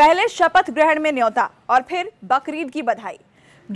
पहले शपथ ग्रहण में न्योता और फिर बकरीद की बधाई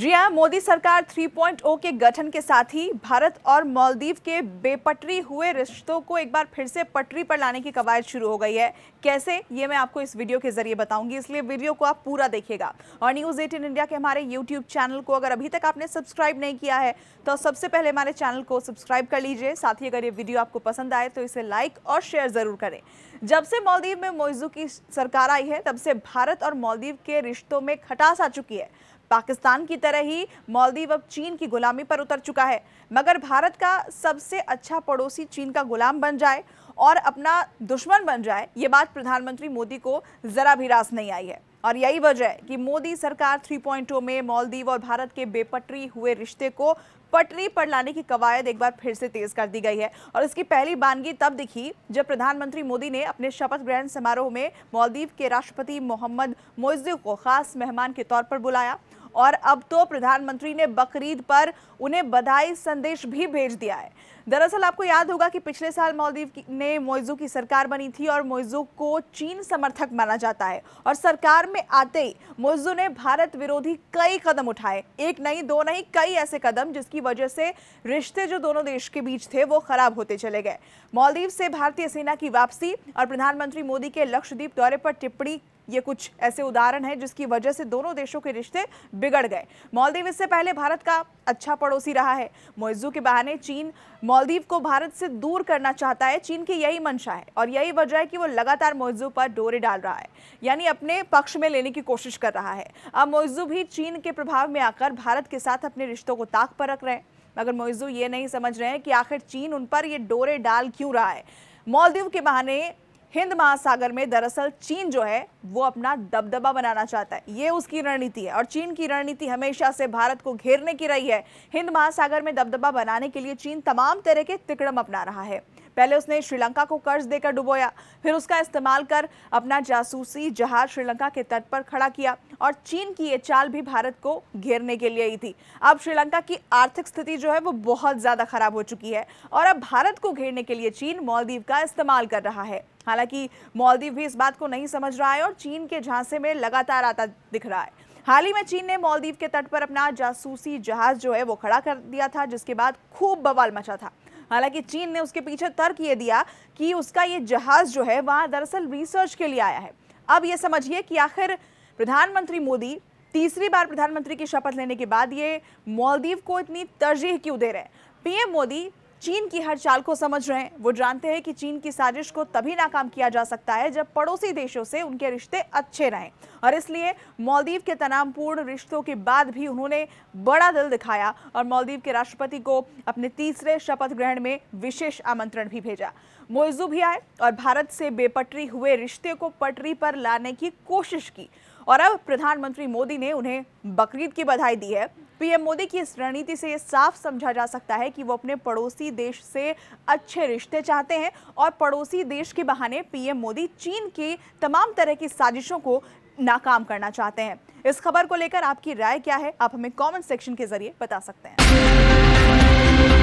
जी हाँ मोदी सरकार 3.0 के गठन के साथ ही भारत और मालदीव के बेपटरी हुए रिश्तों को एक बार फिर से पटरी पर लाने की कवायद शुरू हो गई है कैसे ये मैं आपको इस वीडियो के जरिए बताऊंगी इसलिए वीडियो को आप पूरा देखिएगा और न्यूज़ एटीन इंडिया के हमारे यूट्यूब चैनल को अगर अभी तक आपने सब्सक्राइब नहीं किया है तो सबसे पहले हमारे चैनल को सब्सक्राइब कर लीजिए साथ ही अगर ये वीडियो आपको पसंद आए तो इसे लाइक और शेयर ज़रूर करें जब से मालदीव में मोइजू की सरकार आई है तब से भारत और मालदीव के रिश्तों में खटास आ चुकी है पाकिस्तान की तरह ही मालदीव अब चीन की गुलामी पर उतर चुका है मगर भारत का सबसे अच्छा पड़ोसी चीन का गुलाम बन जाए और अपना दुश्मन बन जाए ये बात प्रधानमंत्री मोदी को ज़रा भी रास नहीं आई है और यही वजह है कि मोदी सरकार 3.0 में मालदीव और भारत के बेपटरी हुए रिश्ते को पटरी पर लाने की कवायद एक बार फिर से तेज कर दी गई है और इसकी पहली बानगी तब दिखी जब प्रधानमंत्री मोदी ने अपने शपथ ग्रहण समारोह में मालदीव के राष्ट्रपति मोहम्मद मोइजू को खास मेहमान के तौर पर बुलाया और अब तो प्रधानमंत्री ने बकरीद पर उन्हें बधाई संदेश भी भेज दिया है दरअसल आपको याद होगा कि पिछले साल मालदीव ने मोइजू की सरकार बनी थी और मोइजू को चीन समर्थक माना जाता है और सरकार में आते ही मोइजू ने भारत विरोधी कई कदम उठाए एक नहीं दो नहीं कई ऐसे कदम जिसकी वजह से रिश्ते जो दोनों देश के बीच थे वो खराब होते चले गए मालदीव से भारतीय सेना की वापसी और प्रधानमंत्री मोदी के लक्षद्वीप दौरे पर टिप्पणी ये कुछ ऐसे उदाहरण हैं जिसकी वजह से दोनों देशों के रिश्ते बिगड़ गए मालदीव इससे पहले भारत का अच्छा पड़ोसी रहा है मोइजू के बहाने चीन मालदीव को भारत से दूर करना चाहता है चीन की यही मंशा है और यही वजह है कि वो लगातार मोइजू पर डोरे डाल रहा है यानी अपने पक्ष में लेने की कोशिश कर रहा है अब मोइजू भी चीन के प्रभाव में आकर भारत के साथ अपने रिश्तों को ताक पर रख रहे हैं मगर मोइजू ये नहीं समझ रहे हैं कि आखिर चीन उन पर ये डोरे डाल क्यों रहा है मालदीव के बहाने हिंद महासागर में दरअसल चीन जो है वो अपना दबदबा बनाना चाहता है ये उसकी रणनीति है और चीन की रणनीति हमेशा से भारत को घेरने की रही है हिंद महासागर में दबदबा बनाने के लिए चीन तमाम तरह के तिकड़म अपना रहा है पहले उसने श्रीलंका को कर्ज देकर डुबोया फिर उसका इस्तेमाल कर अपना जासूसी जहाज श्रीलंका के तट पर खड़ा किया और चीन की ये चाल भी भारत को घेरने के लिए ही थी अब श्रीलंका की आर्थिक स्थिति जो है वो बहुत ज़्यादा खराब हो चुकी है और अब भारत को घेरने के लिए चीन मालदीव का इस्तेमाल कर रहा है हालांकि मालदीव भी इस बात को नहीं समझ रहा है और चीन के झांसे में लगातार आता दिख रहा है हाल ही में चीन ने मालदीव के तट पर अपना जासूसी जहाज जो है वो खड़ा कर दिया था जिसके बाद खूब बवाल मचा था हालांकि चीन ने उसके पीछे तर्क ये दिया कि उसका ये जहाज जो है वहां दरअसल रिसर्च के लिए आया है अब ये समझिए कि आखिर प्रधानमंत्री मोदी तीसरी बार प्रधानमंत्री की शपथ लेने के बाद ये मालदीव को इतनी तरजीह क्यों दे रहे हैं पीएम मोदी चीन की हर चाल को समझ रहे हैं वो जानते हैं कि चीन की साजिश को तभी नाकाम किया जा सकता है जब पड़ोसी देशों से उनके रिश्ते अच्छे रहें और इसलिए मालदीव के तनावपूर्ण रिश्तों के बाद भी उन्होंने बड़ा दिल दिखाया और मालदीव के राष्ट्रपति को अपने तीसरे शपथ ग्रहण में विशेष आमंत्रण भी भेजा मोइजू भी आए और भारत से बेपटरी हुए रिश्ते को पटरी पर लाने की कोशिश की और अब प्रधानमंत्री मोदी ने उन्हें बकरीद की बधाई दी है पीएम मोदी की इस रणनीति से ये साफ समझा जा सकता है कि वो अपने पड़ोसी देश से अच्छे रिश्ते चाहते हैं और पड़ोसी देश के बहाने पीएम मोदी चीन की तमाम तरह की साजिशों को नाकाम करना चाहते हैं इस खबर को लेकर आपकी राय क्या है आप हमें कमेंट सेक्शन के जरिए बता सकते हैं